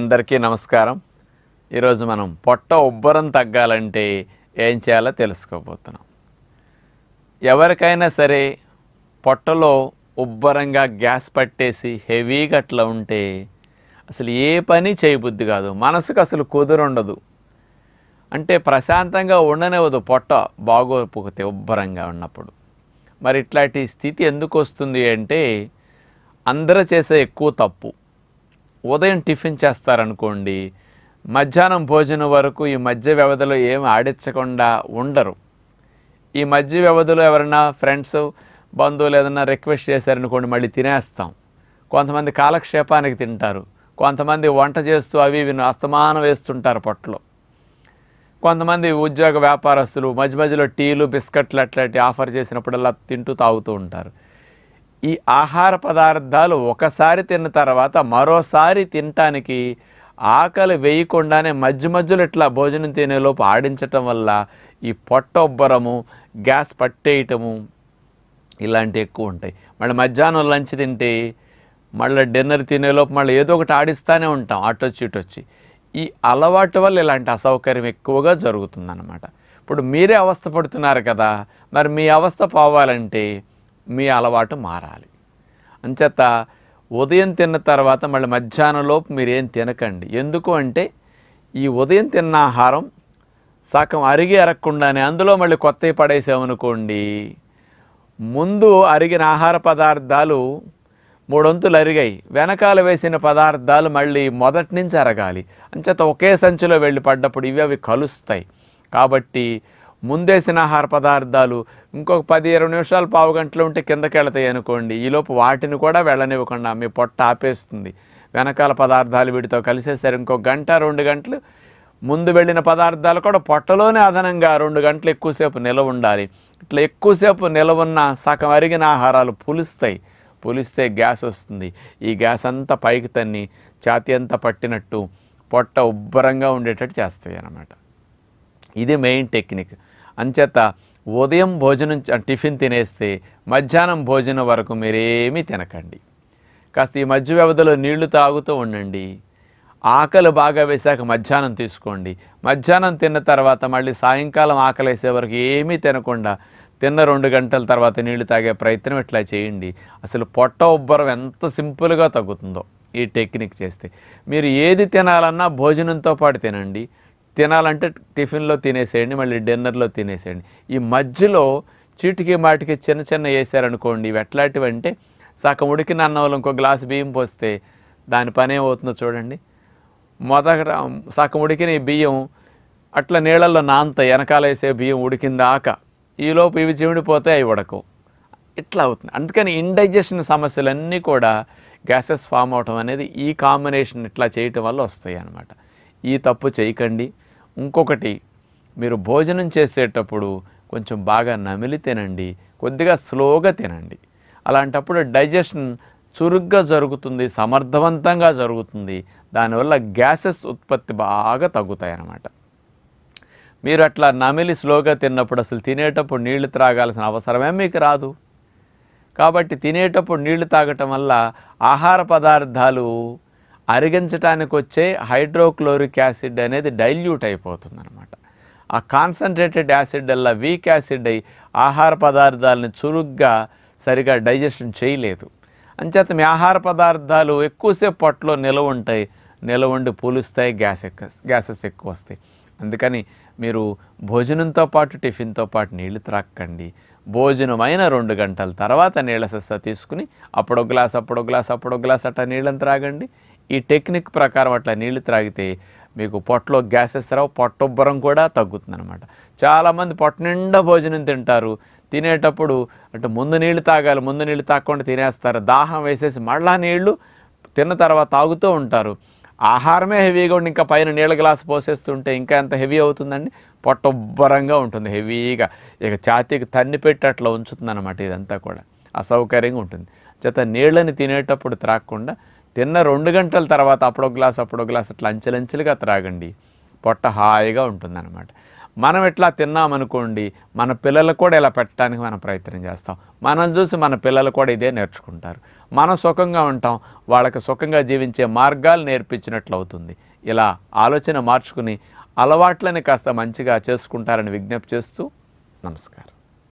అందరికీ నమస్కారం ఈరోజు మనం పొట్ట ఉబ్బరం తగ్గాలంటే ఏం చేయాలో తెలుసుకోబోతున్నాం ఎవరికైనా సరే పొట్టలో ఉబ్బరంగా గ్యాస్ పట్టేసి హెవీగా అట్లా ఉంటే అసలు ఏ పని చేయబుద్ధి కాదు మనసుకు అసలు కుదురుండదు అంటే ప్రశాంతంగా ఉండనివ్వదు పొట్ట బాగోపోతే ఉబ్బరంగా ఉన్నప్పుడు మరి ఇట్లాంటి స్థితి ఎందుకు వస్తుంది అంటే అందరూ చేసే ఎక్కువ తప్పు ఉదయం టిఫిన్ చేస్తారనుకోండి మధ్యాహ్నం భోజనం వరకు ఈ మధ్య వ్యవధిలో ఏమి ఆడించకుండా ఉండరు ఈ మధ్య వ్యవధిలో ఎవరైనా ఫ్రెండ్స్ బంధువులు ఏదైనా రిక్వెస్ట్ చేశారనుకోండి మళ్ళీ తినేస్తాం కొంతమంది కాలక్షేపానికి తింటారు కొంతమంది వంట చేస్తూ అవి విను అస్తమానం వేస్తుంటారు పొట్టలో కొంతమంది ఉద్యోగ వ్యాపారస్తులు మధ్య మధ్యలో టీలు బిస్కెట్లు అట్లాంటి ఆఫర్ చేసినప్పుడల్లా తింటూ తాగుతూ ఉంటారు ఈ ఆహార పదార్థాలు ఒకసారి తిన్న తర్వాత మరోసారి తినటానికి ఆకలి వేయకుండానే మధ్య మధ్యలో ఇట్లా భోజనం తినేలోపు ఆడించటం వల్ల ఈ పొట్టొబ్బరము గ్యాస్ పట్టేయటము ఇలాంటివి ఎక్కువ ఉంటాయి మళ్ళీ మధ్యాహ్నం లంచ్ తింటే మళ్ళీ డిన్నర్ తినేలోపు మళ్ళీ ఏదో ఒకటి ఆడిస్తూనే ఉంటాం అటొచ్చి ఇటొచ్చి ఈ అలవాటు వల్ల ఇలాంటి అసౌకర్యం ఎక్కువగా జరుగుతుందన్నమాట ఇప్పుడు మీరే అవస్థ పడుతున్నారు కదా మరి మీ అవస్థ పోవాలంటే మీ అలవాటు మారాలి అంచేత ఉదయం తిన్న తర్వాత మళ్ళీ మధ్యాహ్నంలోపు మీరు ఏం తినకండి ఎందుకు అంటే ఈ ఉదయం తిన్న ఆహారం సగం అరిగి అరగకుండానే అందులో మళ్ళీ కొత్తవి పడేసామనుకోండి ముందు అరిగిన ఆహార పదార్థాలు మూడొంతులు అరిగాయి వెనకాల వేసిన పదార్థాలు మళ్ళీ మొదటి నుంచి అరగాలి అంచేత ఒకే సంచిలో వెళ్ళి పడ్డప్పుడు ఇవి అవి కలుస్తాయి కాబట్టి ముందేసిన ఆహార పదార్థాలు ఇంకొక పది ఇరవై నిమిషాలు పావు గంటలు ఉంటే కిందకి వెళతాయి అనుకోండి ఈలోపు వాటిని కూడా వెళ్ళనివ్వకుండా మీ పొట్ట ఆపేస్తుంది వెనకాల పదార్థాలు వీటితో కలిసేసరి ఇంకొక గంట రెండు గంటలు ముందు వెళ్ళిన పదార్థాలు కూడా పొట్టలోనే అదనంగా రెండు గంటలు ఎక్కువసేపు నిలవ ఉండాలి ఇట్లా ఎక్కువసేపు ఉన్న సగం అరిగిన ఆహారాలు పులుస్తాయి పులిస్తే గ్యాస్ వస్తుంది ఈ గ్యాస్ అంతా పైకి తన్ని ఛాతి అంతా పట్టినట్టు పొట్ట ఉబ్బరంగా ఉండేటట్టు చేస్తాయి అన్నమాట ఇది మెయిన్ టెక్నిక్ అంచేత ఉదయం భోజనం టిఫిన్ తినేస్తే మధ్యాహ్నం భోజనం వరకు మీరేమీ తినకండి కాస్త ఈ మధ్య వ్యవధిలో నీళ్లు తాగుతూ ఉండండి ఆకలి బాగా వేశాక మధ్యాహ్నం తీసుకోండి మధ్యాహ్నం తిన్న తర్వాత మళ్ళీ సాయంకాలం ఆకలి వేసే వరకు ఏమీ తినకుండా తిన్న రెండు గంటల తర్వాత నీళ్లు తాగే ప్రయత్నం ఇట్లా చేయండి అసలు పొట్ట ఉబ్బరం ఎంత సింపుల్గా తగ్గుతుందో ఈ టెక్నిక్ చేస్తే మీరు ఏది తినాలన్నా భోజనంతో పాటు తినండి తినాలంటే టిఫిన్లో తినేసేయండి మళ్ళీ డిన్నర్లో తినేసేయండి ఈ మధ్యలో చీటికి మాటికి చిన్న చిన్న వేసారనుకోండి ఇవి ఎట్లాంటివి అంటే సగం ఉడికిన అన్నంలో ఇంకో గ్లాసు బియ్యం పోస్తే దాని పని ఏమవుతుందో చూడండి మొదట సగం ఉడికిన ఈ బియ్యం అట్లా నీళ్ళల్లో నాంత వెనకాల వేసే బియ్యం ఉడికిందాక ఈలోపు ఇవి జీవిడిపోతే అవి ఉడకవు ఇట్లా అవుతుంది అందుకని ఇండైజెషన్ సమస్యలన్నీ కూడా గ్యాసెస్ ఫామ్ అవటం అనేది ఈ కాంబినేషన్ ఇట్లా చేయటం వల్ల వస్తాయి అన్నమాట ఈ తప్పు చేయకండి ఇంకొకటి మీరు భోజనం చేసేటప్పుడు కొంచెం బాగా నమిలి తినండి కొద్దిగా స్లోగా తినండి అలాంటప్పుడు డైజెషన్ చురుగ్గా జరుగుతుంది సమర్థవంతంగా జరుగుతుంది దానివల్ల గ్యాసెస్ ఉత్పత్తి బాగా తగ్గుతాయి అన్నమాట మీరు అట్లా నమిలి స్లోగా తిన్నప్పుడు అసలు తినేటప్పుడు నీళ్లు త్రాగాల్సిన అవసరమే మీకు రాదు కాబట్టి తినేటప్పుడు నీళ్లు తాగటం వల్ల ఆహార పదార్థాలు అరిగించడానికి వచ్చే హైడ్రోక్లోరిక్ యాసిడ్ అనేది డైల్యూట్ అయిపోతుంది అనమాట ఆ కాన్సన్ట్రేటెడ్ యాసిడ్ అలా వీక్ యాసిడ్ అయి ఆహార పదార్థాలను చురుగ్గా సరిగా డైజెషన్ చేయలేదు అంచేత మీ ఆహార పదార్థాలు ఎక్కువసేపు పొట్టలో నిలవ ఉంటాయి నిలవ ఉండి పూలుస్తాయి గ్యాస్ ఎక్క గ్యాసెస్ ఎక్కువ వస్తాయి అందుకని మీరు భోజనంతో పాటు టిఫిన్తో పాటు నీళ్లు త్రాక్కండి భోజనమైన రెండు గంటల తర్వాత నీళ్ళ సస్స తీసుకుని అప్పుడో గ్లాస్ అప్పుడో గ్లాస్ అప్పుడో గ్లాస్ అట్టా నీళ్ళని త్రాగండి ఈ టెక్నిక్ ప్రకారం అట్లా నీళ్లు త్రాగితే మీకు పొట్టలో గ్యాసెస్ రావు పొట్టొబ్బరం కూడా తగ్గుతుందనమాట చాలామంది పొట్ట నిండా భోజనం తింటారు తినేటప్పుడు అంటే ముందు నీళ్లు తాగాలి ముందు నీళ్లు తాగకుండా తినేస్తారు దాహం వేసేసి మళ్ళా నీళ్లు తిన్న తర్వాత తాగుతూ ఉంటారు ఆహారమే హెవీగా ఉండి ఇంకా పైన నీళ్ళ గ్లాసు పోసేస్తుంటే ఇంకా ఎంత హెవీ అవుతుందండి పొట్టొబ్బరంగా ఉంటుంది హెవీగా ఇక ఛాతీకి తన్ని పెట్టి అట్లా ఉంచుతుంది అనమాట ఇదంతా కూడా అసౌకర్యంగా ఉంటుంది చేత నీళ్ళని తినేటప్పుడు త్రాకుండా తిన్న రెండు గంటల తర్వాత అప్పుడో గ్లాస్ అప్పుడో గ్లాస్ అట్లా అంచెలంచెలుగా త్రాగండి పొట్ట హాయిగా ఉంటుందన్నమాట మనం ఎట్లా తిన్నామనుకోండి మన పిల్లలు కూడా ఇలా పెట్టడానికి మనం ప్రయత్నం చేస్తాం మనం చూసి మన పిల్లలు కూడా ఇదే నేర్చుకుంటారు మనం సుఖంగా ఉంటాం వాళ్ళకి సుఖంగా జీవించే మార్గాలు నేర్పించినట్లు అవుతుంది ఇలా ఆలోచన మార్చుకుని అలవాట్లని కాస్త మంచిగా చేసుకుంటారని విజ్ఞప్తి చేస్తూ నమస్కారం